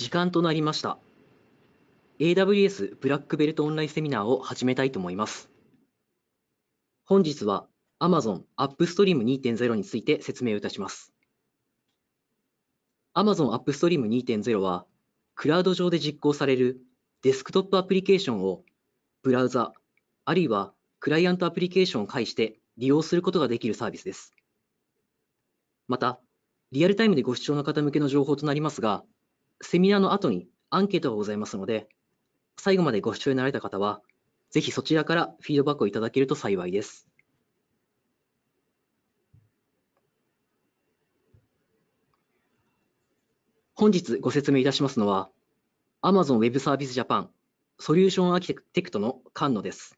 時間となりました。AWS ブラックベルトオンラインセミナーを始めたいと思います。本日は Amazon AppStream 2.0について説明をいたします。Amazon AppStream 2.0は、クラウド上で実行されるデスクトップアプリケーションをブラウザ、あるいはクライアントアプリケーションを介して利用することができるサービスです。また、リアルタイムでご視聴の方向けの情報となりますが、セミナーの後にアンケートがございますので、最後までご視聴になられた方は、ぜひそちらからフィードバックをいただけると幸いです。本日ご説明いたしますのは、Amazon Web Service Japan ソリューションアーキテクトの菅野です。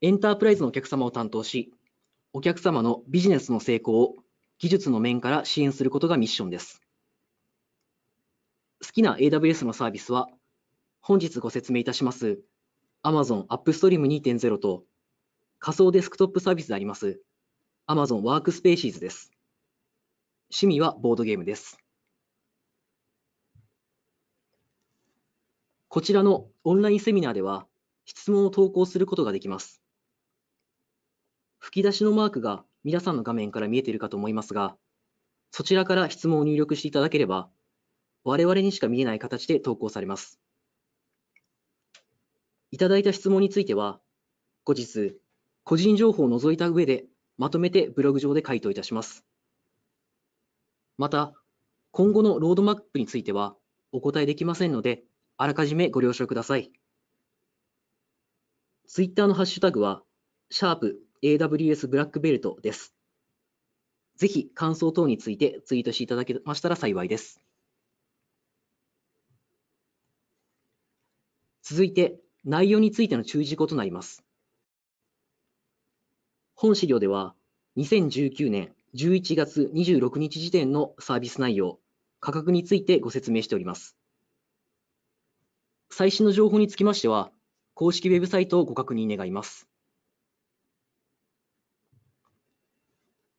エンタープライズのお客様を担当し、お客様のビジネスの成功を技術の面から支援することがミッションです。好きな AWS のサービスは、本日ご説明いたします Amazon AppStream 2.0と仮想デスクトップサービスであります Amazon Workspaces です。趣味はボードゲームです。こちらのオンラインセミナーでは質問を投稿することができます。吹き出しのマークが皆さんの画面から見えているかと思いますが、そちらから質問を入力していただければ我々にしか見えない形で投稿されます。いただいた質問については、後日、個人情報を除いた上で、まとめてブログ上で回答いたします。また、今後のロードマップについては、お答えできませんので、あらかじめご了承ください。ツイッターのハッシュタグは、シャープ AWS ブラックベルトです。ぜひ感想等についてツイートしていただけましたら幸いです。続いて、内容についての注意事項となります。本資料では、2019年11月26日時点のサービス内容、価格についてご説明しております。最新の情報につきましては、公式ウェブサイトをご確認願います。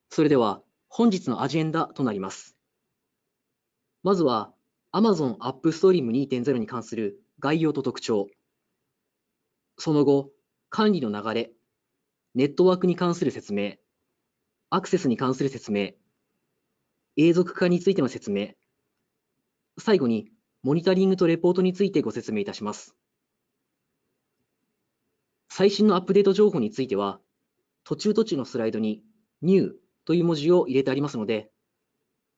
それでは、本日のアジェンダとなります。まずは、Amazon App Stream 2.0に関する概要と特徴、その後、管理の流れ、ネットワークに関する説明、アクセスに関する説明、永続化についての説明、最後にモニタリングとレポートについてご説明いたします。最新のアップデート情報については、途中途中のスライドに New という文字を入れてありますので、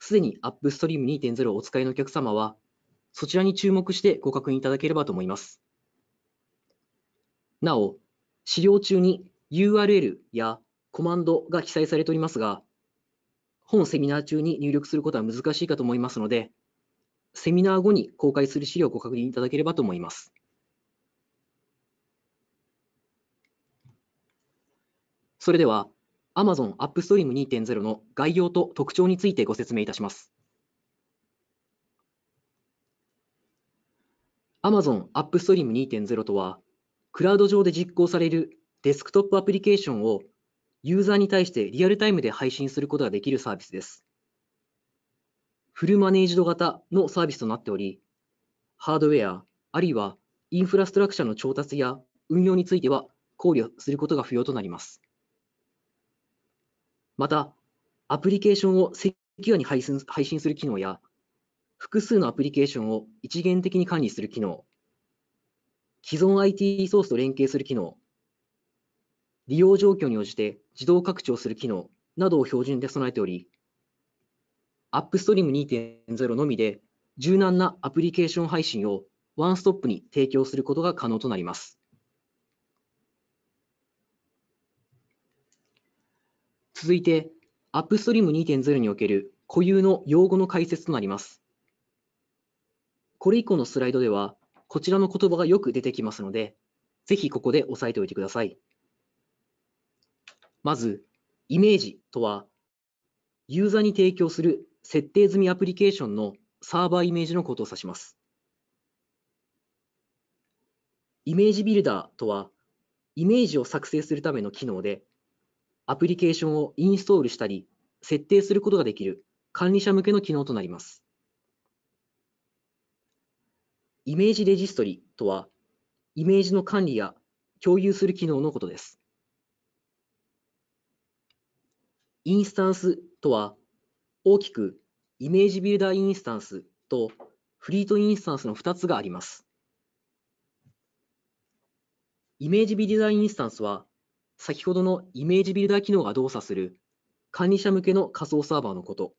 すでに AppStream2.0 をお使いのお客様は、そちらに注目してご確認いただければと思います。なお、資料中に URL やコマンドが記載されておりますが、本セミナー中に入力することは難しいかと思いますので、セミナー後に公開する資料をご確認いただければと思います。それでは Amazon AppStream2.0 の概要と特徴についてご説明いたします。Amazon AppStream 2.0とは、クラウド上で実行されるデスクトップアプリケーションをユーザーに対してリアルタイムで配信することができるサービスです。フルマネージド型のサービスとなっており、ハードウェア、あるいはインフラストラクチャの調達や運用については考慮することが不要となります。また、アプリケーションをセキュアに配信する機能や、複数のアプリケーションを一元的に管理する機能、既存 IT リソースと連携する機能、利用状況に応じて自動拡張する機能などを標準で備えており、AppStream 2.0のみで柔軟なアプリケーション配信をワンストップに提供することが可能となります。続いて、AppStream2.0 における固有の用語の解説となります。これ以降のスライドでは、こちらの言葉がよく出てきますので、ぜひここで押さえておいてください。まず、イメージとは、ユーザーに提供する設定済みアプリケーションのサーバーイメージのことを指します。イメージビルダーとは、イメージを作成するための機能で、アプリケーションをインストールしたり、設定することができる管理者向けの機能となります。イメージレジストリとは、イメージの管理や共有する機能のことです。インスタンスとは、大きくイメージビルダーインスタンスとフリートインスタンスの2つがあります。イメージビルダーインスタンスは、先ほどのイメージビルダー機能が動作する管理者向けの仮想サーバーのこと。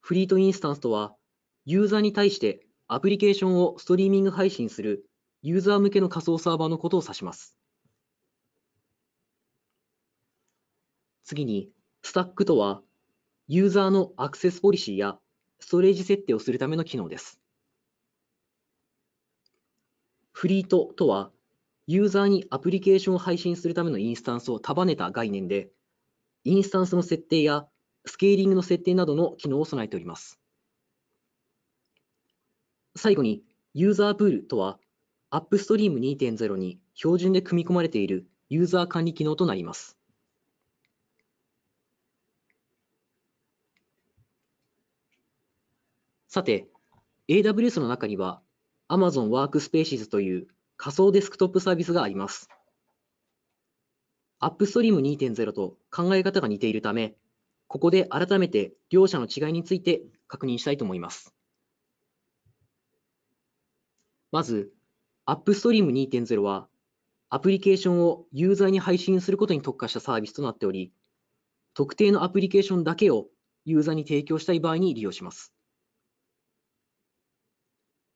フリートインスタンスとは、ユーザーに対してアプリケーションをストリーミング配信するユーザー向けの仮想サーバーのことを指します。次に、スタックとは、ユーザーのアクセスポリシーやストレージ設定をするための機能です。フリートとは、ユーザーにアプリケーションを配信するためのインスタンスを束ねた概念で、インスタンスの設定やスケーリングの設定などの機能を備えております。最後に、ユーザープールとは、AppStream 2.0に標準で組み込まれているユーザー管理機能となります。さて、AWS の中には Amazon Workspaces という仮想デスクトップサービスがあります。AppStream 2.0と考え方が似ているため、ここで改めて両者の違いについて確認したいと思います。まず、AppStream2.0 は、アプリケーションをユーザーに配信することに特化したサービスとなっており、特定のアプリケーションだけをユーザーに提供したい場合に利用します。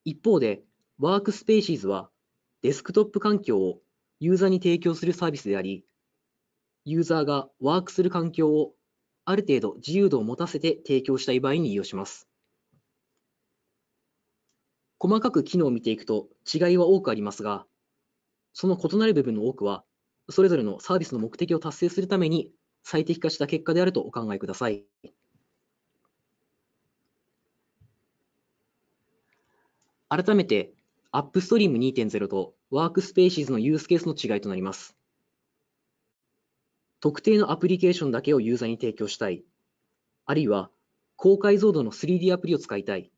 一方で、ワークスペーシーズはデスクトップ環境をユーザーに提供するサービスであり、ユーザーがワークする環境をある程度自由度を持たせて提供したい場合に利用します。細かく機能を見ていくと違いは多くありますが、その異なる部分の多くは、それぞれのサービスの目的を達成するために最適化した結果であるとお考えください。改めて、アップストリーム2.0とワークスペーシーズのユースケースの違いとなります。特定のアプリケーションだけをユーザーに提供したい。あるいは、高解像度の 3D アプリを使いたい。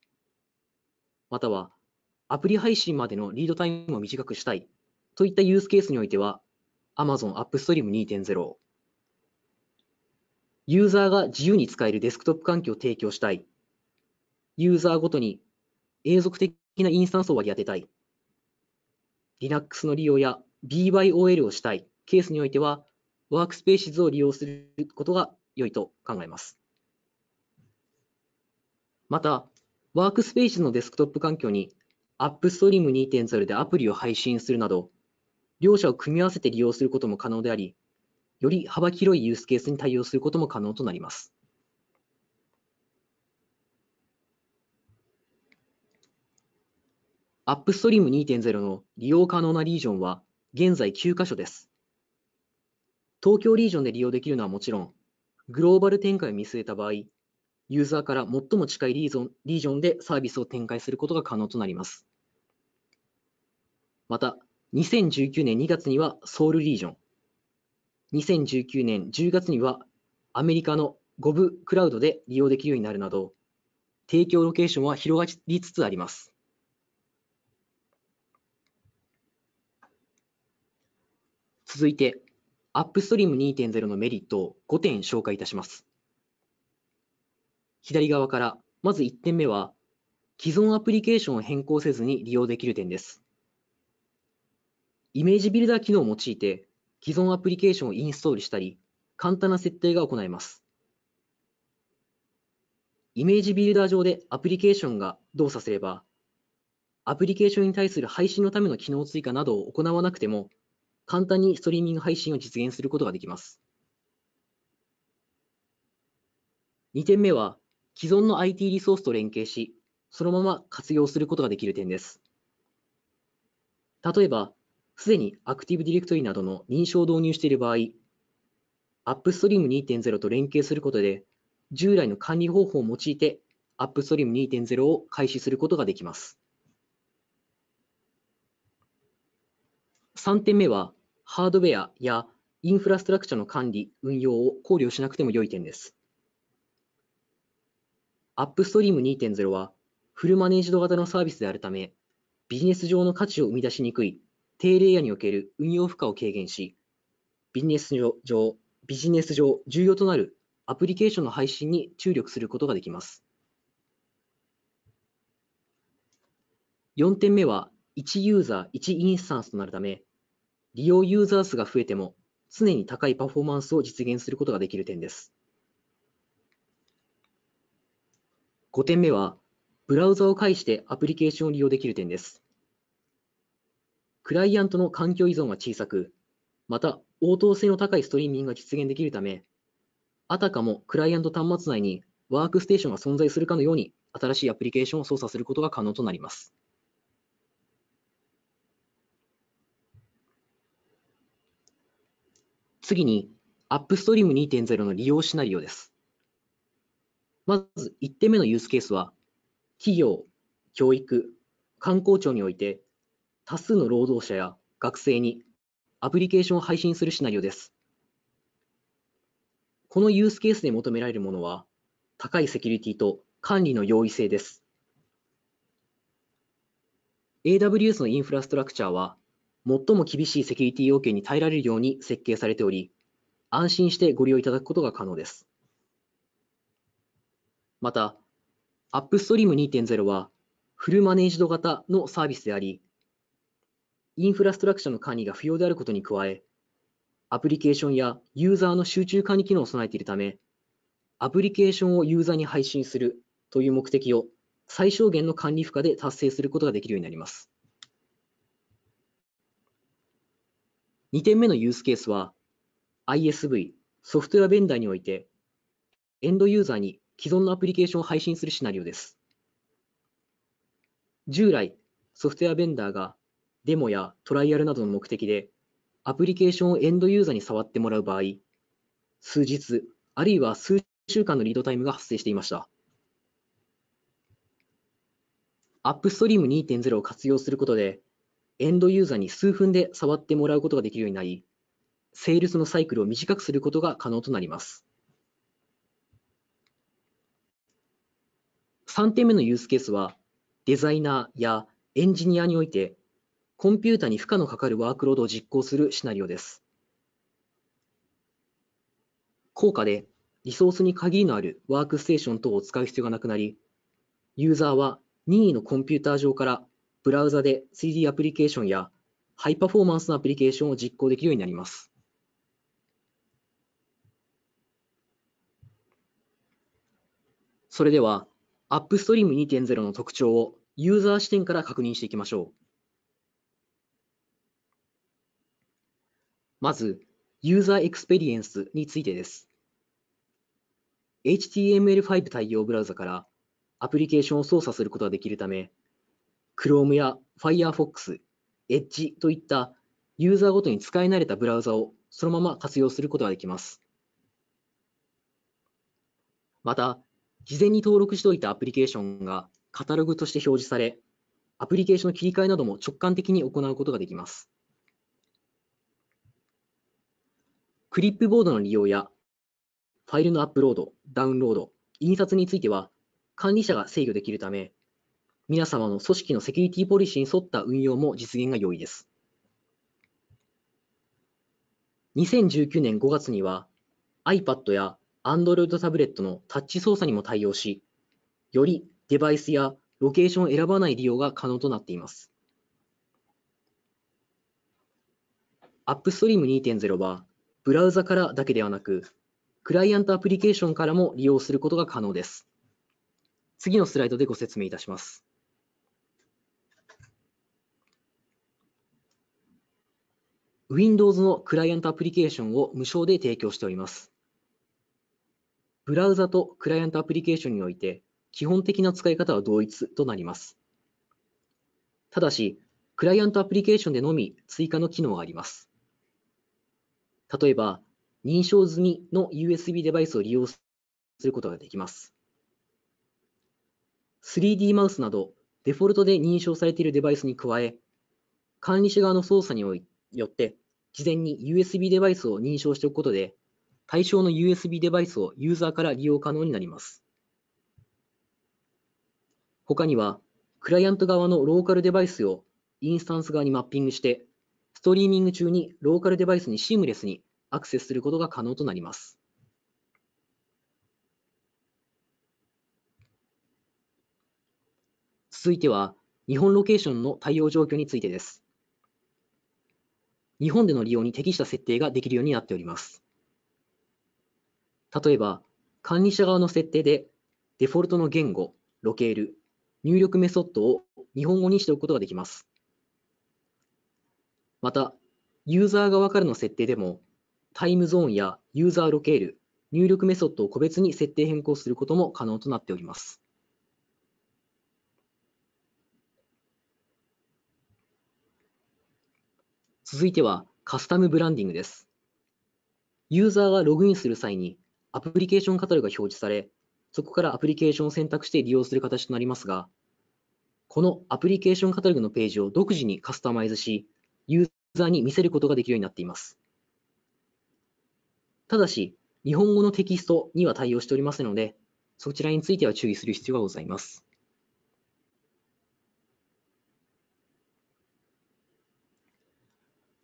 または、アプリ配信までのリードタイムを短くしたいといったユースケースにおいては、Amazon AppStream 2.0、ユーザーが自由に使えるデスクトップ環境を提供したい、ユーザーごとに永続的なインスタンスを割り当てたい、Linux の利用や BYOL をしたいケースにおいては、ワークスペーシズを利用することが良いと考えます。また、ワークスペーシズのデスクトップ環境に AppStream2.0 でアプリを配信するなど、両者を組み合わせて利用することも可能であり、より幅広いユースケースに対応することも可能となります。AppStream2.0 の利用可能なリージョンは現在9箇所です。東京リージョンで利用できるのはもちろん、グローバル展開を見据えた場合、ユーザーから最も近いリージョンでサービスを展開することが可能となります。また、2019年2月にはソウルリージョン、2019年10月にはアメリカのゴブクラウドで利用できるようになるなど、提供ロケーションは広がりつつあります。続いて、アップストリーム2.0のメリットを5点紹介いたします。左側から、まず1点目は、既存アプリケーションを変更せずに利用できる点です。イメージビルダー機能を用いて、既存アプリケーションをインストールしたり、簡単な設定が行えます。イメージビルダー上でアプリケーションが動作すれば、アプリケーションに対する配信のための機能追加などを行わなくても、簡単にストリーミング配信を実現することができます。2点目は、既存の IT リソースと連携し、そのまま活用することができる点です。例えば、すでにアクティブディレクトリなどの認証を導入している場合、AppStream 2.0と連携することで、従来の管理方法を用いて AppStream 2.0を開始することができます。3点目は、ハードウェアやインフラストラクチャの管理、運用を考慮しなくても良い点です。AppStream 2.0は、フルマネージド型のサービスであるため、ビジネス上の価値を生み出しにくい低レイヤーにおける運用負荷を軽減し、ビジネス上、ビジネス上重要となるアプリケーションの配信に注力することができます。4点目は、1ユーザー、1インスタンスとなるため、利用ユーザー数が増えても、常に高いパフォーマンスを実現することができる点です。5点目は、ブラウザを介してアプリケーションを利用できる点です。クライアントの環境依存は小さく、また応答性の高いストリーミングが実現できるため、あたかもクライアント端末内にワークステーションが存在するかのように新しいアプリケーションを操作することが可能となります。次に、AppStream 2.0の利用シナリオです。まず1点目のユースケースは、企業、教育、観光庁において多数の労働者や学生にアプリケーションを配信するシナリオです。このユースケースで求められるものは、高いセキュリティと管理の容易性です。AWS のインフラストラクチャーは、最も厳しいセキュリティ要件に耐えられるように設計されており、安心してご利用いただくことが可能です。また、AppStream2.0 は、フルマネージド型のサービスであり、インフラストラクチャの管理が不要であることに加え、アプリケーションやユーザーの集中管理機能を備えているため、アプリケーションをユーザーに配信するという目的を最小限の管理負荷で達成することができるようになります。2点目のユースケースは、ISV、ソフトウェアベンダーにおいて、エンドユーザーに既存のアプリケーションを配信するシナリオです。従来、ソフトウェアベンダーがデモやトライアルなどの目的で、アプリケーションをエンドユーザーに触ってもらう場合、数日、あるいは数週間のリードタイムが発生していました。AppStream2.0 を活用することで、エンドユーザーに数分で触ってもらうことができるようになり、セールスのサイクルを短くすることが可能となります。3点目のユースケースは、デザイナーやエンジニアにおいてコンピュータに負荷のかかるワークロードを実行するシナリオです。効果でリソースに限りのあるワークステーション等を使う必要がなくなり、ユーザーは任意のコンピューター上からブラウザで 3D アプリケーションやハイパフォーマンスのアプリケーションを実行できるようになります。それでは、アップストリーム2.0の特徴をユーザー視点から確認していきましょう。まず、ユーザーエクスペリエンスについてです。HTML5 対応ブラウザからアプリケーションを操作することができるため、Chrome や Firefox、Edge といったユーザーごとに使い慣れたブラウザをそのまま活用することができます。また、事前に登録しておいたアプリケーションがカタログとして表示され、アプリケーションの切り替えなども直感的に行うことができます。クリップボードの利用や、ファイルのアップロード、ダウンロード、印刷については、管理者が制御できるため、皆様の組織のセキュリティポリシーに沿った運用も実現が容易です。2019年5月には iPad や Android タブレットのタッチ操作にも対応し、よりデバイスやロケーションを選ばない利用が可能となっています。AppStream2.0 はブラウザからだけではなく、クライアントアプリケーションからも利用することが可能です。次のスライドでご説明いたします。Windows のクライアントアプリケーションを無償で提供しております。ブラウザとクライアントアプリケーションにおいて、基本的な使い方は同一となります。ただし、クライアントアプリケーションでのみ追加の機能があります。例えば、認証済みの USB デバイスを利用することができます。3D マウスなど、デフォルトで認証されているデバイスに加え、管理者側の操作によって、事前に USB デバイスを認証しておくことで、対象の USB デバイスをユーザーから利用可能になります。他には、クライアント側のローカルデバイスをインスタンス側にマッピングして、ストリーミング中にローカルデバイスにシームレスにアクセスすることが可能となります。続いては、日本ロケーションの対応状況についてです。日本での利用に適した設定ができるようになっております。例えば、管理者側の設定で、デフォルトの言語、ロケール、入力メソッドを日本語にしておくことができます。また、ユーザー側からの設定でも、タイムゾーンやユーザーロケール、入力メソッドを個別に設定変更することも可能となっております。続いてはカスタムブランディングです。ユーザーがログインする際にアプリケーションカタログが表示され、そこからアプリケーションを選択して利用する形となりますが、このアプリケーションカタログのページを独自にカスタマイズし、ユーザーに見せることができるようになっています。ただし、日本語のテキストには対応しておりますので、そちらについては注意する必要がございます。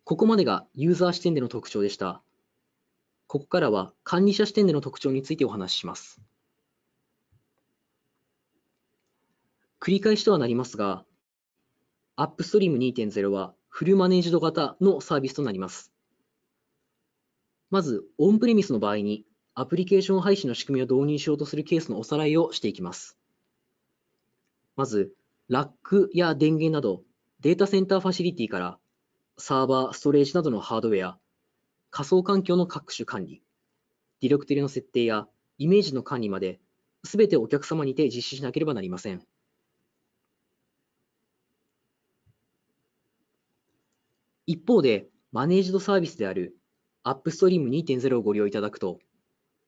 ここまでがユーザー視点での特徴でした。ここからは管理者視点での特徴についてお話しします。繰り返しとはなりますが、アップストリーム2.0はフルマネージド型のサービスとなります。まず、オンプレミスの場合に、アプリケーション配信の仕組みを導入しようとするケースのおさらいをしていきます。まず、ラックや電源など、データセンターファシリティから、サーバー、ストレージなどのハードウェア、仮想環境の各種管理、ディレクトリの設定やイメージの管理まで、すべてお客様にて実施しなければなりません。一方で、マネージドサービスである AppStream 2.0をご利用いただくと、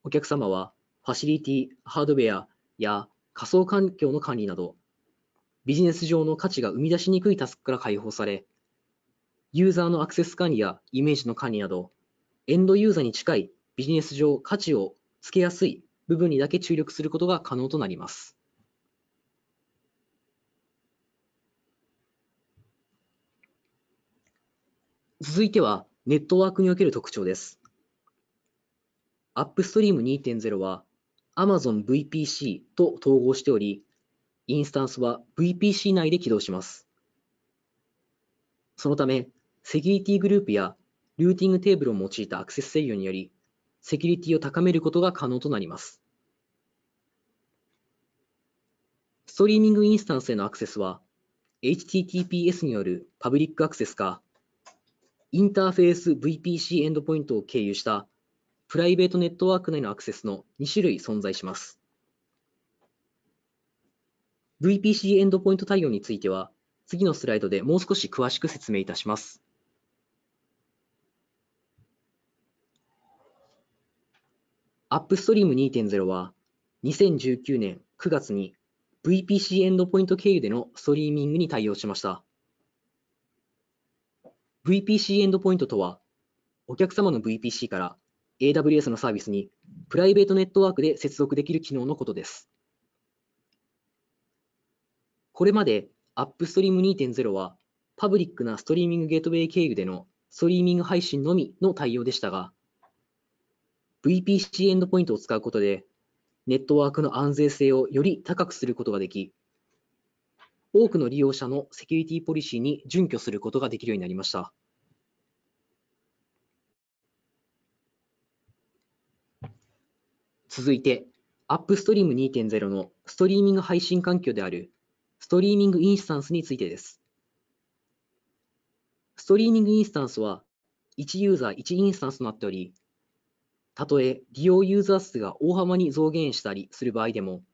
お客様はファシリティ、ハードウェアや仮想環境の管理など、ビジネス上の価値が生み出しにくいタスクから解放され、ユーザーのアクセス管理やイメージの管理など、エンドユーザーに近いビジネス上価値をつけやすい部分にだけ注力することが可能となります。続いては、ネットワークにおける特徴です。アップストリーム2.0は Amazon VPC と統合しており、インスタンスは VPC 内で起動します。そのため、セキュリティグループやルーティングテーブルを用いたアクセス制御により、セキュリティを高めることが可能となります。ストリーミングインスタンスへのアクセスは、HTTPS によるパブリックアクセスか、インターフェース VPC エンドポイントを経由したプライベートネットワーク内のアクセスの2種類存在します。VPC エンドポイント対応については、次のスライドでもう少し詳しく説明いたします。アップストリーム2.0は、2019年9月に VPC エンドポイント経由でのストリーミングに対応しました。VPC エンドポイントとは、お客様の VPC から AWS のサービスにプライベートネットワークで接続できる機能のことです。これまで AppStream 2.0はパブリックなストリーミングゲートウェイ経由でのストリーミング配信のみの対応でしたが、VPC エンドポイントを使うことで、ネットワークの安全性をより高くすることができ、多くの利用者のセキュリティポリシーに準拠することができるようになりました。続いて、アップストリーム2.0のストリーミング配信環境であるストリーミングインスタンスについてです。ストリーミングインスタンスは1ユーザー1インスタンスとなっており、たとえ利用ユーザー数が大幅に増減したりする場合でも、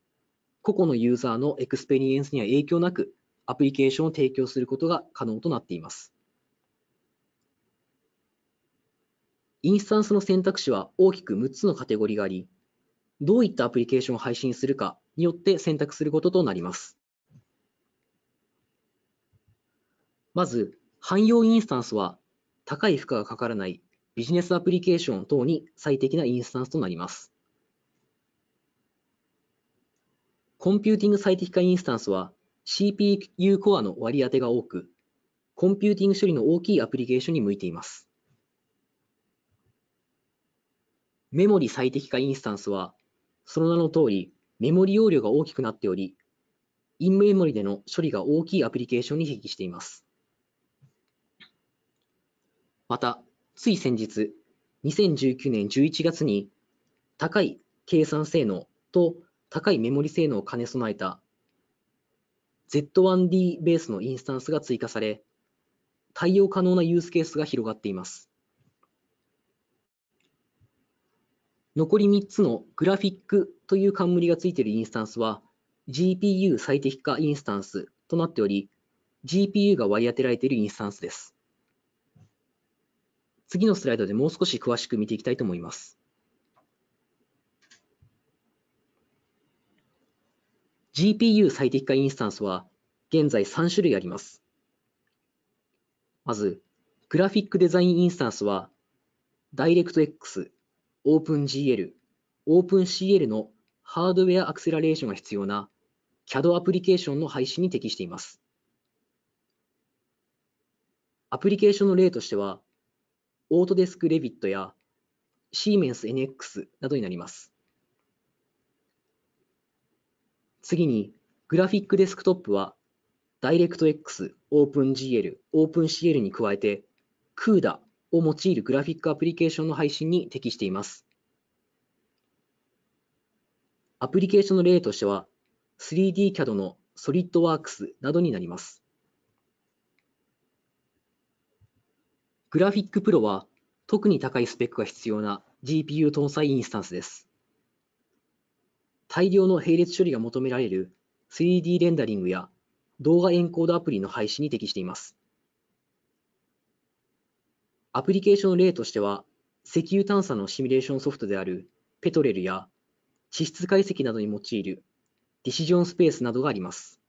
個々のユーザーのエクスペリエンスには影響なく、アプリケーションを提供することが可能となっています。インスタンスの選択肢は大きく6つのカテゴリーがあり、どういったアプリケーションを配信するかによって選択することとなります。まず、汎用インスタンスは高い負荷がかからないビジネスアプリケーション等に最適なインスタンスとなります。コンピューティング最適化インスタンスは CPU コアの割り当てが多く、コンピューティング処理の大きいアプリケーションに向いています。メモリ最適化インスタンスは、その名の通り、メモリ容量が大きくなっており、インメモリでの処理が大きいアプリケーションに適しています。また、つい先日、2019年11月に、高い計算性能と高いメモリ性能を兼ね備えた Z1D ベースのインスタンスが追加され、対応可能なユースケースが広がっています。残り3つのグラフィックという冠がついているインスタンスは GPU 最適化インスタンスとなっており GPU が割り当てられているインスタンスです。次のスライドでもう少し詳しく見ていきたいと思います。GPU 最適化インスタンスは現在3種類あります。まず、グラフィックデザインインスタンスは、DirectX、OpenGL、OpenCL のハードウェアアクセラレーションが必要な CAD アプリケーションの配信に適しています。アプリケーションの例としては、Autodesk Revit や Siemens NX などになります。次に、グラフィックデスクトップは DirectX、OpenGL、OpenCL に加えて CUDA を用いるグラフィックアプリケーションの配信に適しています。アプリケーションの例としては 3DCAD の SolidWorks などになります。グラフィックプロは特に高いスペックが必要な GPU 搭載インスタンスです。大量の並列処理が求められる 3D レンダリングや動画エンコードアプリの廃止に適しています。アプリケーションの例としては、石油探査のシミュレーションソフトであるペトレルや地質解析などに用いるディシジョンスペースなどがあります。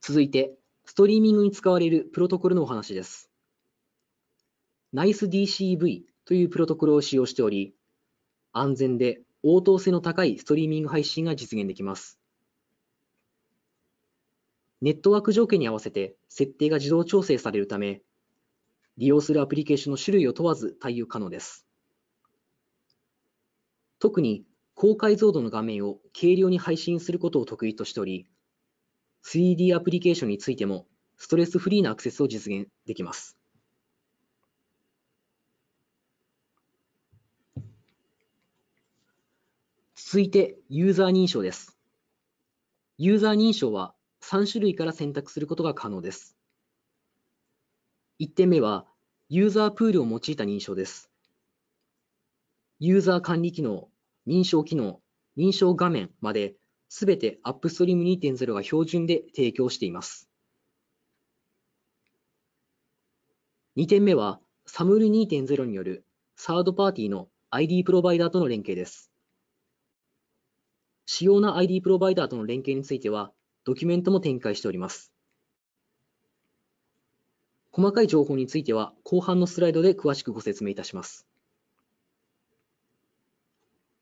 続いて、ストリーミングに使われるプロトコルのお話です。NiceDCV というプロトコルを使用しており、安全で応答性の高いストリーミング配信が実現できます。ネットワーク条件に合わせて設定が自動調整されるため、利用するアプリケーションの種類を問わず対応可能です。特に高解像度の画面を軽量に配信することを得意としており、3D アプリケーションについてもストレスフリーなアクセスを実現できます。続いて、ユーザー認証です。ユーザー認証は3種類から選択することが可能です。1点目は、ユーザープールを用いた認証です。ユーザー管理機能、認証機能、認証画面まで、すべて AppStream 2.0が標準で提供しています。2点目は、サム m l 2.0によるサードパーティーの ID プロバイダーとの連携です。主要な ID プロバイダーとの連携については、ドキュメントも展開しております。細かい情報については、後半のスライドで詳しくご説明いたします。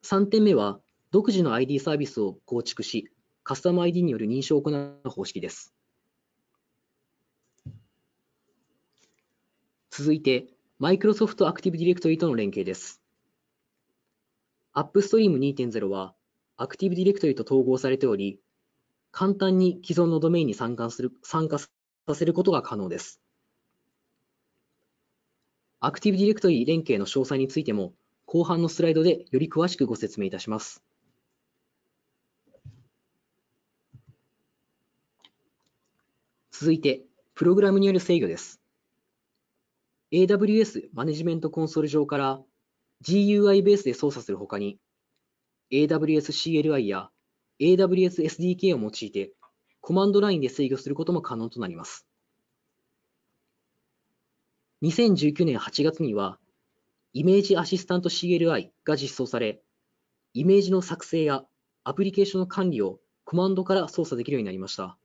3点目は、独自の ID サービスを構築し、カスタム ID による認証を行う方式です。続いて、Microsoft Active Directory との連携です。AppStream 2.0は、アクティブディレクトリと統合されており、簡単に既存のドメインに参加する参加させることが可能です。アクティブディレクトリ連携の詳細についても、後半のスライドでより詳しくご説明いたします。続いて、プログラムによる制御です。AWS マネジメントコンソール上から GUI ベースで操作するほかに、AWS-CLI や AWS-SDK を用いて、コマンドラインで制御することも可能となります。2019年8月には、イメージアシスタント CLI が実装され、イメージの作成やアプリケーションの管理をコマンドから操作できるようになりました。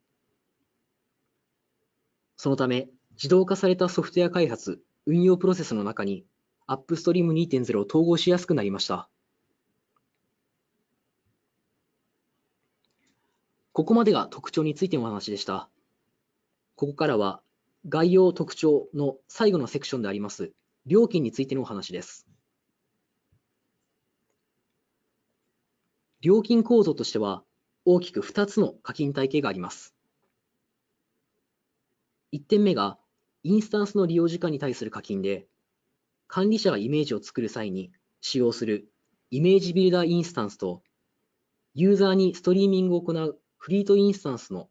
そのため、自動化されたソフトウェア開発、運用プロセスの中に、アップストリーム2.0を統合しやすくなりました。ここまでが特徴についてのお話でした。ここからは概要特徴の最後のセクションであります料金についてのお話です。料金構造としては大きく2つの課金体系があります。1点目がインスタンスの利用時間に対する課金で、管理者がイメージを作る際に使用するイメージビルダーインスタンスと、ユーザーにストリーミングを行うフリートインスタンスの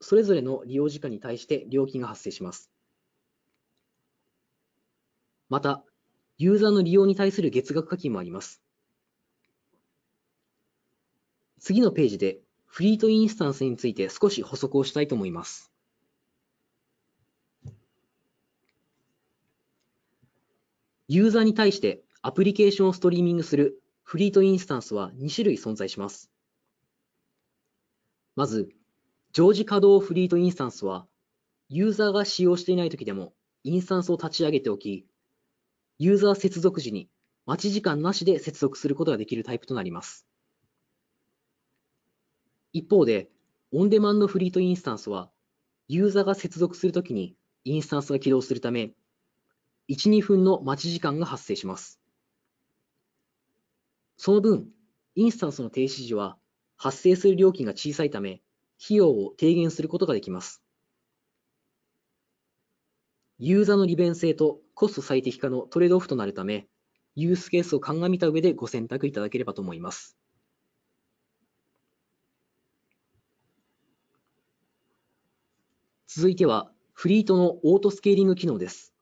それぞれの利用時間に対して料金が発生します。また、ユーザーの利用に対する月額課金もあります。次のページでフリートインスタンスについて少し補足をしたいと思います。ユーザーに対してアプリケーションをストリーミングするフリートインスタンスは2種類存在します。まず、常時稼働フリートインスタンスは、ユーザーが使用していない時でもインスタンスを立ち上げておき、ユーザー接続時に待ち時間なしで接続することができるタイプとなります。一方で、オンデマンドフリートインスタンスは、ユーザーが接続するときにインスタンスが起動するため、1、2分の待ち時間が発生します。その分、インスタンスの停止時は発生する料金が小さいため、費用を低減することができます。ユーザーの利便性とコスト最適化のトレードオフとなるため、ユースケースを鑑みた上でご選択いただければと思います。続いては、フリートのオートスケーリング機能です。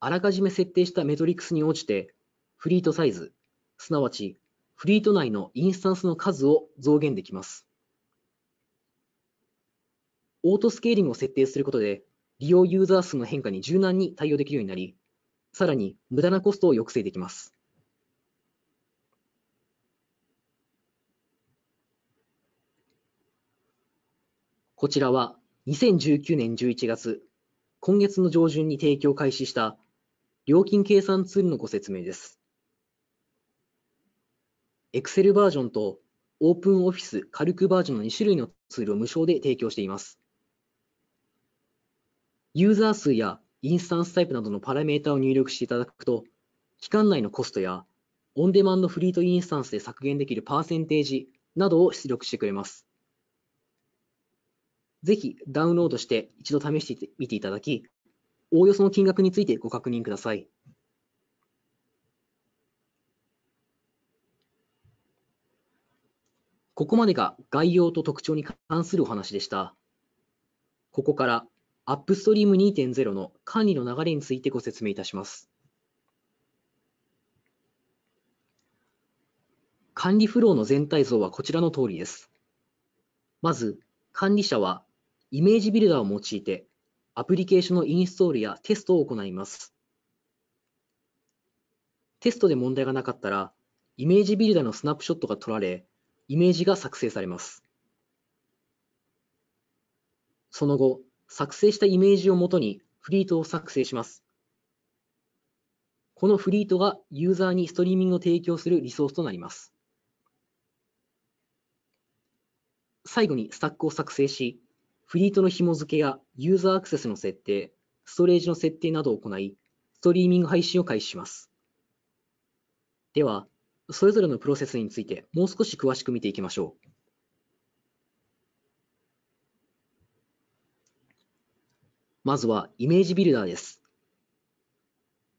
あらかじめ設定したメトリックスに応じて、フリートサイズ、すなわちフリート内のインスタンスの数を増減できます。オートスケーリングを設定することで、利用ユーザー数の変化に柔軟に対応できるようになり、さらに無駄なコストを抑制できます。こちらは2019年11月、今月の上旬に提供開始した料金計算ツールのご説明です。Excel バージョンと OpenOffice 軽くバージョンの2種類のツールを無償で提供しています。ユーザー数やインスタンスタイプなどのパラメータを入力していただくと、期間内のコストやオンデマンドフリートインスタンスで削減できるパーセンテージなどを出力してくれます。ぜひダウンロードして一度試してみていただき、おおよその金額についてご確認ください。ここまでが概要と特徴に関するお話でした。ここからアップストリーム2.0の管理の流れについてご説明いたします。管理フローの全体像はこちらの通りです。まず、管理者はイメージビルダーを用いてアプリケーションのインストールやテストを行います。テストで問題がなかったら、イメージビルダーのスナップショットが取られ、イメージが作成されます。その後、作成したイメージをもとにフリートを作成します。このフリートがユーザーにストリーミングを提供するリソースとなります。最後にスタックを作成し、フリートの紐付けやユーザーアクセスの設定、ストレージの設定などを行い、ストリーミング配信を開始します。では、それぞれのプロセスについてもう少し詳しく見ていきましょう。まずはイメージビルダーです。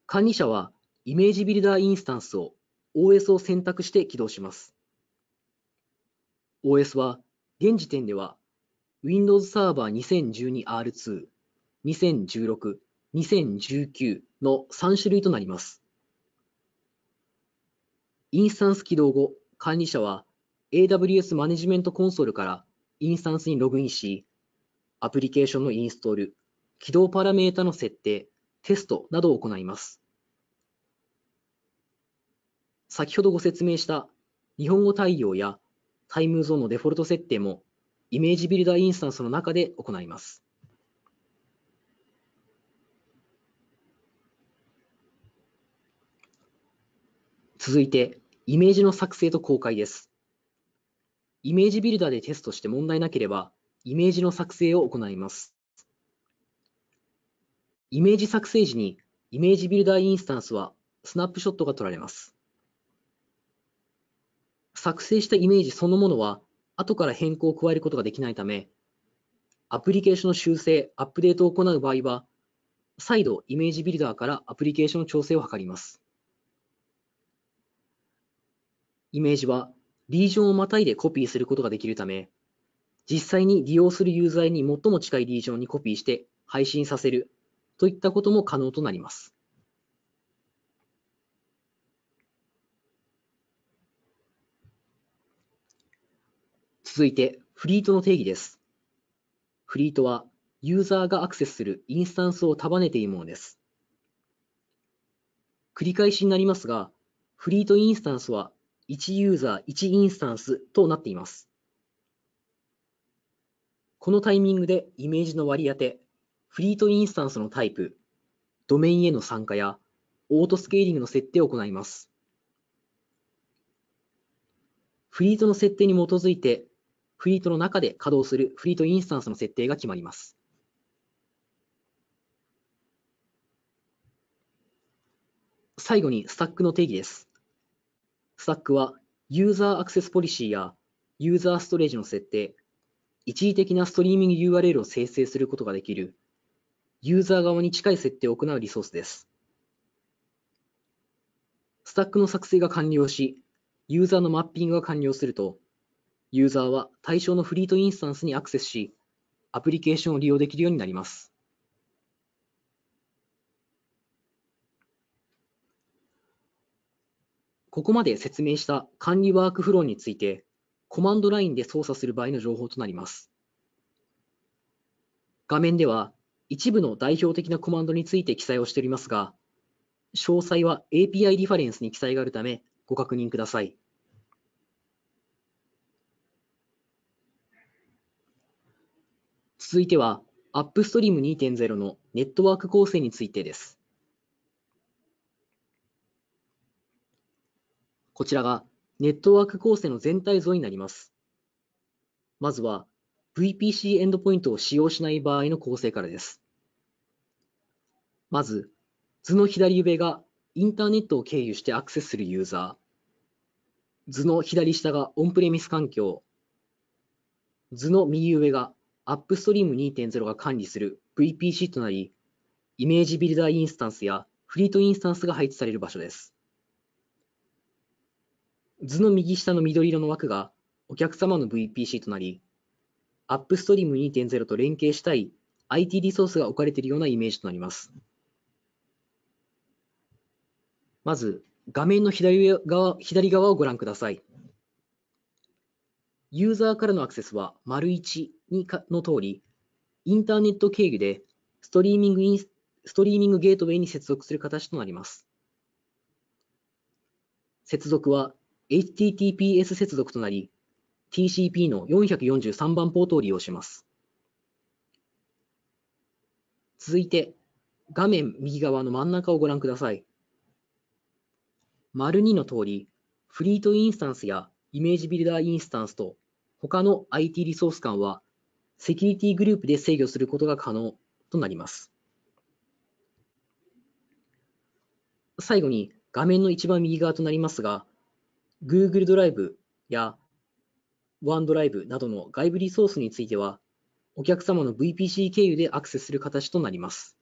管理者はイメージビルダーインスタンスを OS を選択して起動します。OS は現時点では Windows サーバー 2012R2、2016、2019の3種類となります。インスタンス起動後、管理者は AWS マネジメントコンソールからインスタンスにログインし、アプリケーションのインストール、起動パラメータの設定、テストなどを行います。先ほどご説明した日本語対応やタイムゾーンのデフォルト設定もイメージビルダーインスタンスの中で行います。続いて、イメージの作成と公開です。イメージビルダーでテストして問題なければ、イメージの作成を行います。イメージ作成時に、イメージビルダーインスタンスはスナップショットが取られます。作成したイメージそのものは、後から変更を加えることができないため、アプリケーションの修正、アップデートを行う場合は、再度イメージビルダーからアプリケーションの調整を図ります。イメージはリージョンをまたいでコピーすることができるため、実際に利用するユーザーに最も近いリージョンにコピーして配信させるといったことも可能となります。続いて、フリートの定義です。フリートは、ユーザーがアクセスするインスタンスを束ねているものです。繰り返しになりますが、フリートインスタンスは1ユーザー、1インスタンスとなっています。このタイミングでイメージの割り当て、フリートインスタンスのタイプ、ドメインへの参加や、オートスケーリングの設定を行います。フリートの設定に基づいて、フリートの中で稼働するフリートインスタンスの設定が決まります。最後にスタックの定義です。s タ a c はユーザーアクセスポリシーやユーザーストレージの設定、一時的なストリーミング URL を生成することができる、ユーザー側に近い設定を行うリソースです。スタックの作成が完了し、ユーザーのマッピングが完了すると、ユーザーは対象のフリートインスタンスにアクセスし、アプリケーションを利用できるようになります。ここまで説明した管理ワークフローについて、コマンドラインで操作する場合の情報となります。画面では一部の代表的なコマンドについて記載をしておりますが、詳細は API リファレンスに記載があるためご確認ください。続いては、アップストリーム2.0のネットワーク構成についてです。こちらがネットワーク構成の全体像になります。まずは VPC エンドポイントを使用しない場合の構成からです。まず、図の左上がインターネットを経由してアクセスするユーザー、図の左下がオンプレミス環境、図の右上がアップストリーム2.0が管理する VPC となり、イメージビルダーインスタンスやフリートインスタンスが配置される場所です。図の右下の緑色の枠がお客様の VPC となり、アップストリーム2.0と連携したい IT リソースが置かれているようなイメージとなります。まず、画面の左側左側をご覧ください。ユーザーからのアクセスは、丸1にの通り、インターネット経由でストリーミングインストリーミングゲートウェイに接続する形となります。接続は HTTPS 接続となり、TCP の443番ポートを利用します。続いて、画面右側の真ん中をご覧ください。丸2の通り、フリートインスタンスやイメージビルダーインスタンスと他の IT リソース間はセキュリティグループで制御することが可能となります。最後に画面の一番右側となりますが、Google ドライブや OneDrive などの外部リソースについては、お客様の VPC 経由でアクセスする形となります。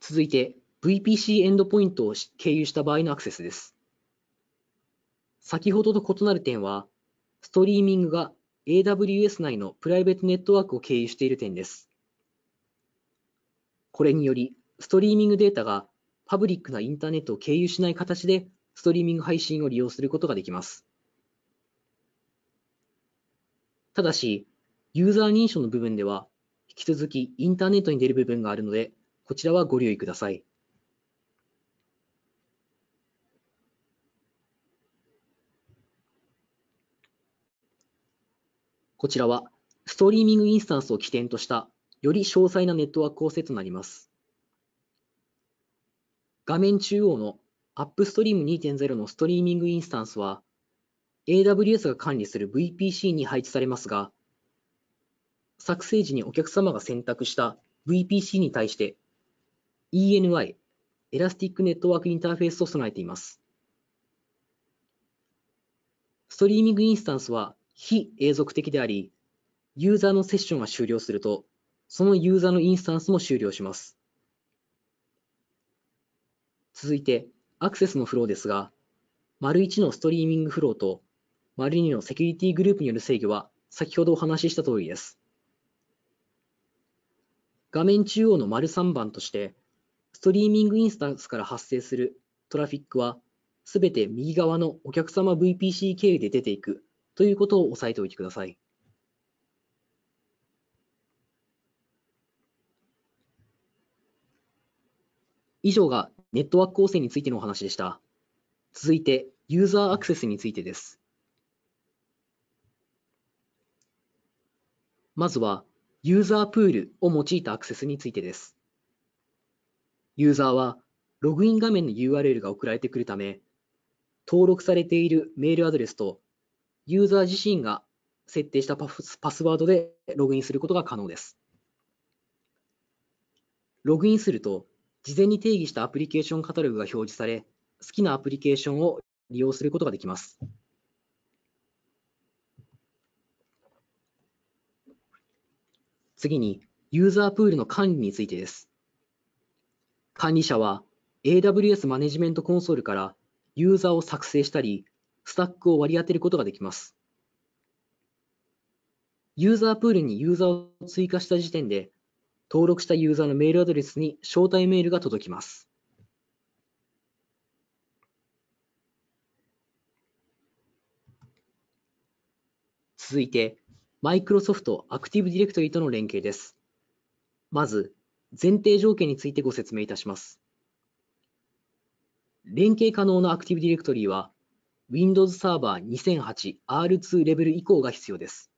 続いて VPC エンドポイントを経由した場合のアクセスです。先ほどと異なる点は、ストリーミングが AWS 内のプライベートネットワークを経由している点です。これにより、ストリーミングデータがパブリックなインターネットを経由しない形で、ストリーミング配信を利用することができます。ただし、ユーザー認証の部分では、引き続きインターネットに出る部分があるので、こちらはご留意ください。こちらは、ストリーミングインスタンスを起点としたより詳細なネットワーク構成となります。画面中央の AppStream 2.0のストリーミングインスタンスは AWS が管理する VPC に配置されますが、作成時にお客様が選択した VPC に対して ENI、エラスティックネットワークインターフェースを備えています。ストリーミングインスタンスは非永続的であり、ユーザーのセッションが終了すると、そのユーザーのインスタンスも終了します。続いて、アクセスのフローですが、丸1のストリーミングフローと丸2のセキュリティグループによる制御は先ほどお話しした通りです。画面中央の丸3番として、ストリーミングインスタンスから発生するトラフィックは、すべて右側のお客様 VPC 経由で出ていくということを押さえておいてください。以上がネットワーク構成についてのお話でした。続いて、ユーザーアクセスについてです。まずは、ユーザープールを用いたアクセスについてです。ユーザーは、ログイン画面の URL が送られてくるため、登録されているメールアドレスと、ユーザー自身が設定したパスワードでログインすることが可能です。ログインすると、事前に定義したアプリケーションカタログが表示され、好きなアプリケーションを利用することができます。次に、ユーザープールの管理についてです。管理者は AWS マネジメントコンソールからユーザーを作成したり、スタックを割り当てることができます。ユーザープールにユーザーを追加した時点で、登録したユーザーのメールアドレスに招待メールが届きます。続いて、Microsoft Active Directory との連携です。まず、前提条件についてご説明いたします。連携可能な Active Directory は、Windows Server 2008R2 レベル以降が必要です。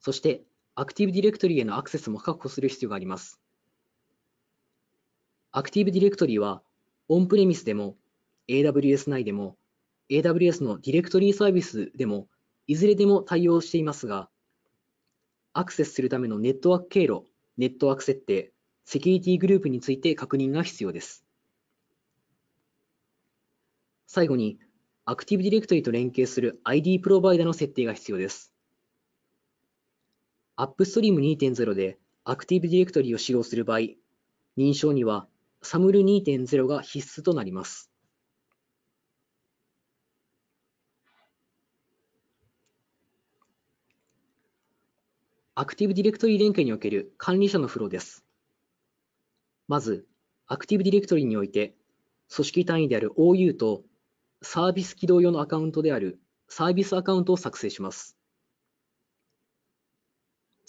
そして、アクティブディレクトリへのアクセスも確保する必要があります。アクティブディレクトリは、オンプレミスでも、AWS 内でも、AWS のディレクトリーサービスでも、いずれでも対応していますが、アクセスするためのネットワーク経路、ネットワーク設定、セキュリティグループについて確認が必要です。最後に、アクティブディレクトリと連携する ID プロバイダの設定が必要です。AppStream 2.0で Active Directory を使用する場合、認証には SAML2.0 が必須となります。アクティブディレクトリ連携における管理者のフローです。まず、アクティブディレクトリにおいて、組織単位である OU とサービス起動用のアカウントであるサービスアカウントを作成します。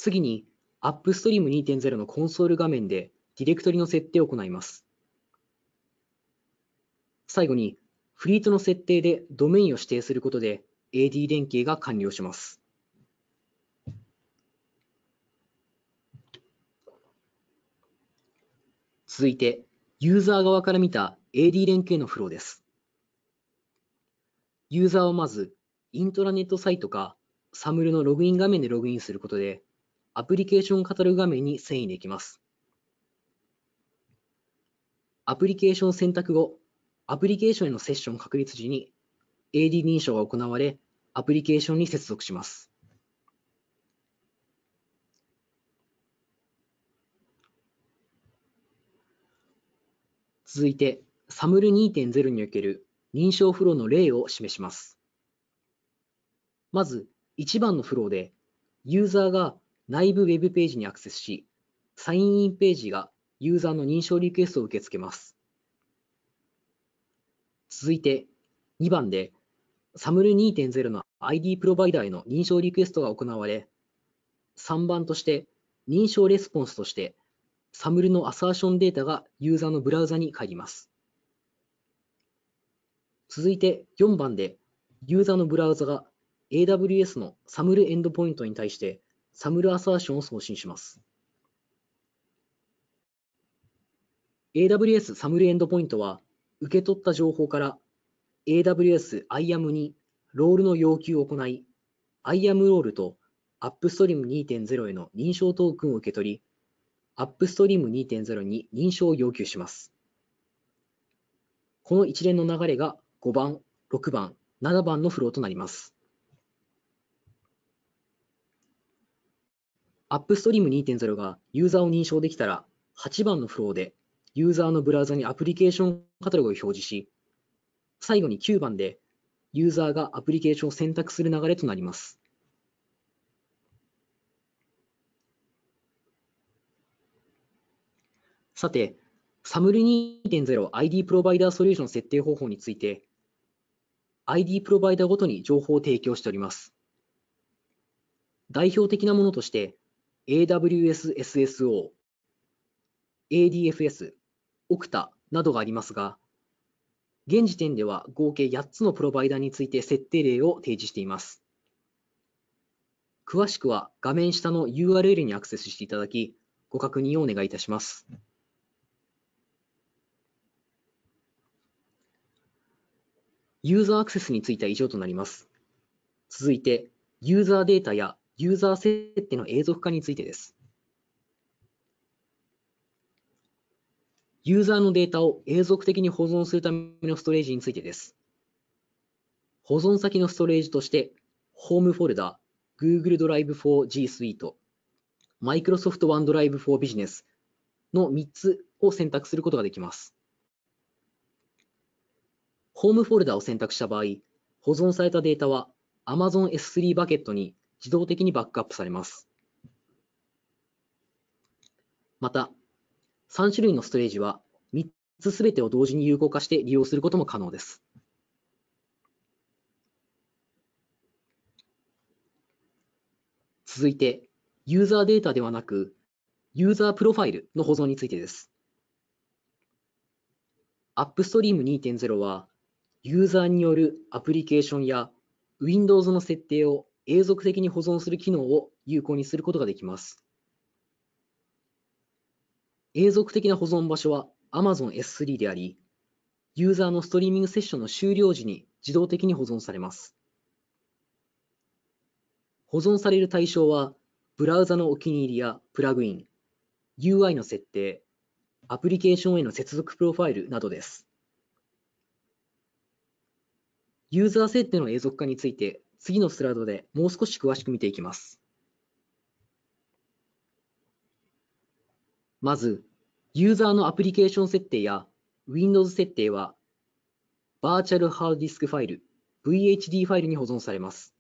次に AppStream 2.0のコンソール画面でディレクトリの設定を行います。最後にフリートの設定でドメインを指定することで AD 連携が完了します。続いて、ユーザー側から見た AD 連携のフローです。ユーザーはまず、イントラネットサイトかサムルのログイン画面でログインすることで、アプリケーションカタログ画面に遷移できます。アプリケーション選択後、アプリケーションへのセッション確立時に AD 認証が行われ、アプリケーションに接続します。続いて、サムル2.0における認証フローの例を示します。まず、1番のフローで、ユーザーが内部ウェブページにアクセスし、サインインページがユーザーの認証リクエストを受け付けます。続いて2番で、サムル2.0の ID プロバイダーへの認証リクエストが行われ、3番として認証レスポンスとして、サムルのアサーションデータがユーザーのブラウザに返ります。続いて4番で、ユーザーのブラウザが AWS のサムルエンドポイントに対してサムルアサーションを送信します。AWS サムルエンドポイントは、受け取った情報から AWS IAM にロールの要求を行い、IAM ロールと AppStream2.0 への認証トークンを受け取り、AppStream2.0 に認証を要求します。この一連の流れが5番、6番、7番のフローとなります。AppStream2.0 がユーザーを認証できたら、8番のフローでユーザーのブラウザにアプリケーションカタログを表示し、最後に9番でユーザーがアプリケーションを選択する流れとなります。さて、サムル 2.0ID プロバイダーソリューション設定方法について、ID プロバイダーごとに情報を提供しております。代表的なものとして、AWS SSO、ADFS、Okta などがありますが、現時点では合計8つのプロバイダーについて設定例を提示しています。詳しくは画面下の URL にアクセスしていただき、ご確認をお願いいたします。ユーザーアクセスについては以上となります。続いて、ユーザーデータやユーザー設定の永続化についてです。ユーザーのデータを永続的に保存するためのストレージについてです。保存先のストレージとして、ホームフォルダ、Google Drive for G Suite、Microsoft OneDrive for Business の3つを選択することができます。ホームフォルダを選択した場合、保存されたデータは Amazon S3 バケットに自動的にバックアップされます。また、3種類のストレージは3つすべてを同時に有効化して利用することも可能です。続いて、ユーザーデータではなく、ユーザープロファイルの保存についてです。AppStream 2.0は、ユーザーによるアプリケーションや Windows の設定を永続的に保存する機能を有効にすることができます。永続的な保存場所は Amazon S3 であり、ユーザーのストリーミングセッションの終了時に自動的に保存されます。保存される対象は、ブラウザのお気に入りやプラグイン、UI の設定、アプリケーションへの接続プロファイルなどです。ユーザー設定の永続化について次のスライドでもう少し詳しく見ていきます。まず、ユーザーのアプリケーション設定や Windows 設定は、バーチャルハードディスクファイル、VHD ファイルに保存されます。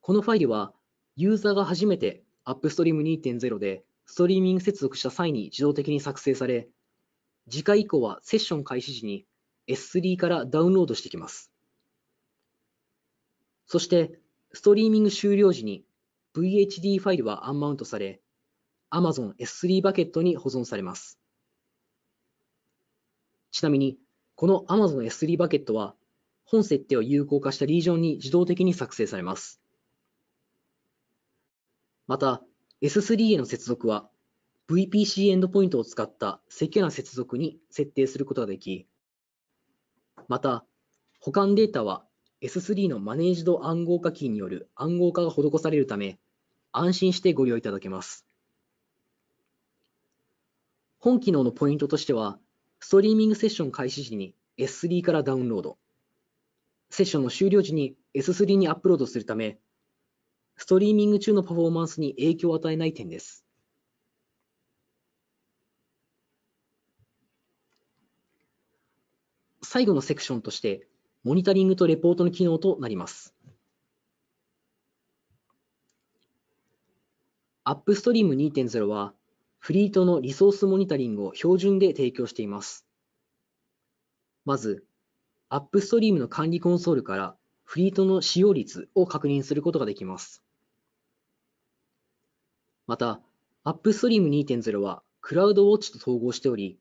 このファイルは、ユーザーが初めて AppStream 2.0でストリーミング接続した際に自動的に作成され、次回以降はセッション開始時に S3 からダウンロードしてきます。そして、ストリーミング終了時に VHD ファイルはアンマウントされ、Amazon S3 バケットに保存されます。ちなみに、この Amazon S3 バケットは、本設定を有効化したリージョンに自動的に作成されます。また、S3 への接続は、VPC エンドポイントを使ったセキュアな接続に設定することができ、また、保管データは S3 のマネージド暗号化キーによる暗号化が施されるため、安心してご利用いただけます。本機能のポイントとしては、ストリーミングセッション開始時に S3 からダウンロード、セッションの終了時に S3 にアップロードするため、ストリーミング中のパフォーマンスに影響を与えない点です。最後のセクションとしてモニタリングとレポートの機能となります。AppStream 2.0は、フリートのリソースモニタリングを標準で提供しています。まず、AppStream の管理コンソールからフリートの使用率を確認することができます。また、AppStream 2.0はクラウドウォッチと統合しており、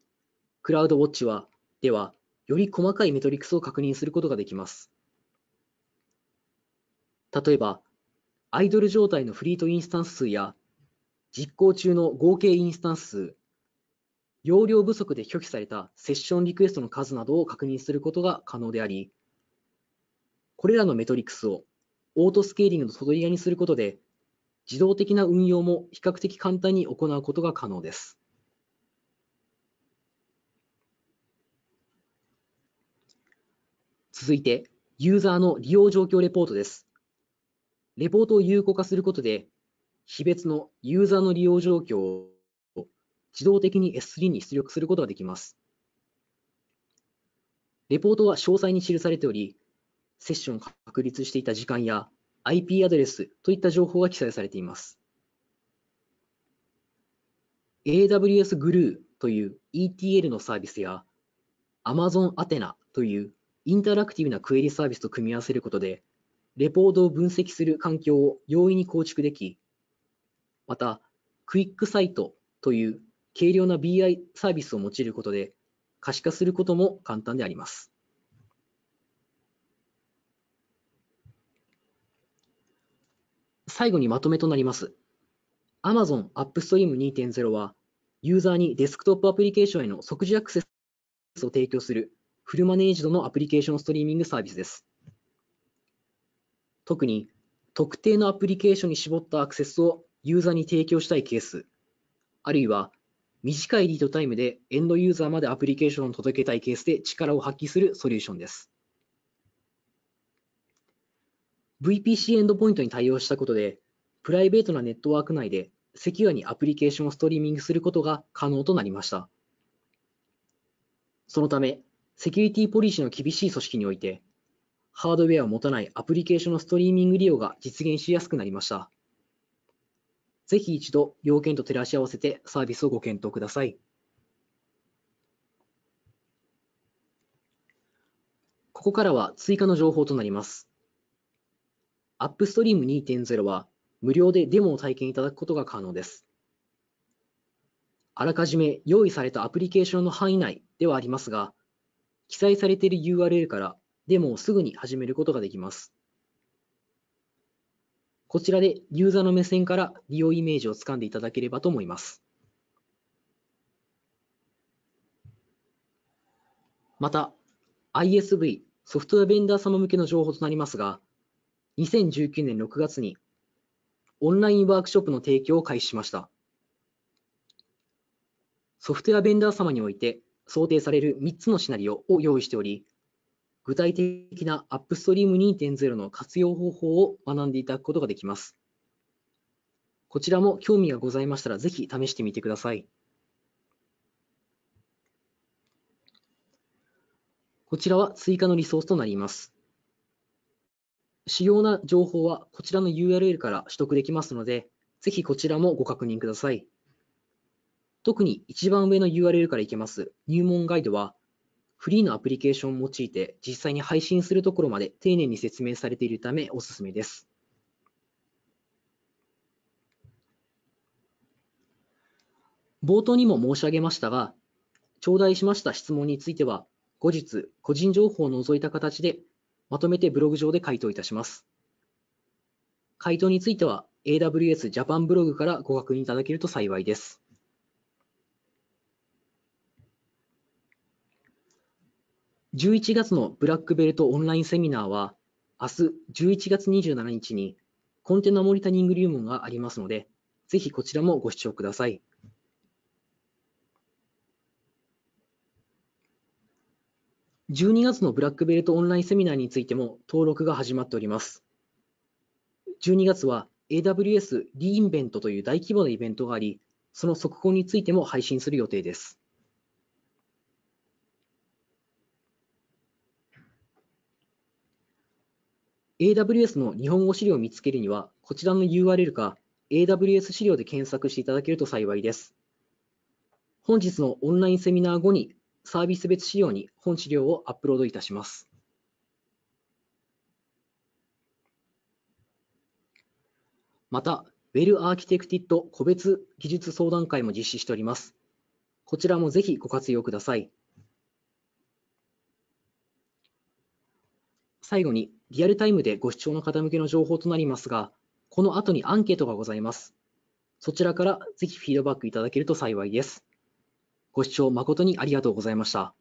クラウドウォッチは、では、より細かいメトリクスを確認することができます。例えば、アイドル状態のフリートインスタンス数や、実行中の合計インスタンス数、容量不足で拒否されたセッションリクエストの数などを確認することが可能であり、これらのメトリクスをオートスケーリングの外側にすることで、自動的な運用も比較的簡単に行うことが可能です。続いて、ユーザーの利用状況レポートです。レポートを有効化することで、非別のユーザーの利用状況を自動的に S3 に出力することができます。レポートは詳細に記されており、セッションを確立していた時間や IP アドレスといった情報が記載されています。AWS Glue という ETL のサービスや Amazon Athena というインタラクティブなクエリサービスと組み合わせることで、レポートを分析する環境を容易に構築でき、また、クイックサイトという軽量な BI サービスを用いることで、可視化することも簡単であります。最後にまとめとなります。Amazon Upstream 2.0は、ユーザーにデスクトップアプリケーションへの即時アクセスを提供するフルマネージドのアプリケーションストリーミングサービスです。特に特定のアプリケーションに絞ったアクセスをユーザーに提供したいケース、あるいは短いリードタイムでエンドユーザーまでアプリケーションを届けたいケースで力を発揮するソリューションです。VPC エンドポイントに対応したことで、プライベートなネットワーク内でセキュアにアプリケーションをストリーミングすることが可能となりました。そのため、セキュリティポリシーの厳しい組織において、ハードウェアを持たないアプリケーションのストリーミング利用が実現しやすくなりました。ぜひ一度要件と照らし合わせてサービスをご検討ください。ここからは追加の情報となります。AppStream 2.0は無料でデモを体験いただくことが可能です。あらかじめ用意されたアプリケーションの範囲内ではありますが、記載されている URL からデモをすぐに始めることができます。こちらでユーザーの目線から利用イメージをつかんでいただければと思います。また、ISV、ソフトウェアベンダー様向けの情報となりますが、2019年6月にオンラインワークショップの提供を開始しました。ソフトウェアベンダー様において、想定される3つのシナリオを用意しており、具体的なアップストリーム2.0の活用方法を学んでいただくことができます。こちらも興味がございましたら、ぜひ試してみてください。こちらは追加のリソースとなります。主要な情報はこちらの URL から取得できますので、ぜひこちらもご確認ください。特に一番上の URL から行けます入門ガイドは、フリーのアプリケーションを用いて実際に配信するところまで丁寧に説明されているためおすすめです。冒頭にも申し上げましたが、頂戴しました質問については、後日、個人情報を除いた形で、まとめてブログ上で回答いたします。回答については、AWS ジャパンブログからご確認いただけると幸いです。11月のブラックベルトオンラインセミナーは、明日11月27日にコンテナモニタリングー門がありますので、ぜひこちらもご視聴ください。12月のブラックベルトオンラインセミナーについても登録が始まっております。12月は AWS リインベントという大規模なイベントがあり、その速報についても配信する予定です。AWS の日本語資料を見つけるには、こちらの URL か AWS 資料で検索していただけると幸いです。本日のオンラインセミナー後に、サービス別資料に本資料をアップロードいたします。また、Well Architected 個別技術相談会も実施しております。こちらもぜひご活用ください。最後に、リアルタイムでご視聴の方向けの情報となりますが、この後にアンケートがございます。そちらからぜひフィードバックいただけると幸いです。ご視聴誠にありがとうございました。